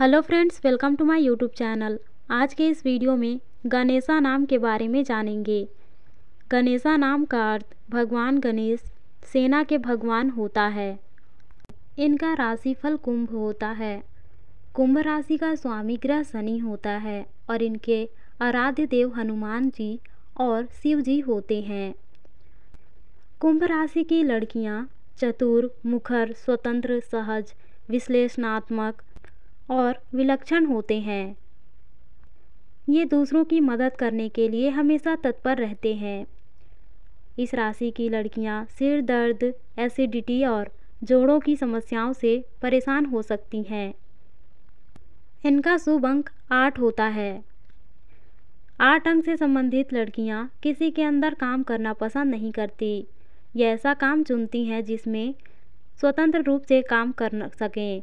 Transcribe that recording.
hello friends welcome to my YouTube channel आज के इस वीडियो में गणेशा नाम के बारे में जानेंगे गणेशा नाम का अर्थ भगवान गणेश सेना के भगवान होता है इनका राशिफल कुंभ होता है कुंभ राशि का स्वामी ग्रह शनि होता है और इनके आराध्य देव हनुमान जी और शिव जी होते हैं कुंभ राशि की लड़कियां चतुर मुखर स्वतंत्र सहज विश्लेषणात्मक और विलक्षण होते हैं ये दूसरों की मदद करने के लिए हमेशा तत्पर रहते हैं इस राशि की लड़कियां सिर दर्द एसिडिटी और जोड़ों की समस्याओं से परेशान हो सकती हैं इनका शुभ अंक आठ होता है आठ अंक से संबंधित लड़कियां किसी के अंदर काम करना पसंद नहीं करती ये ऐसा काम चुनती हैं जिसमें स्वतंत्र रूप से काम कर सकें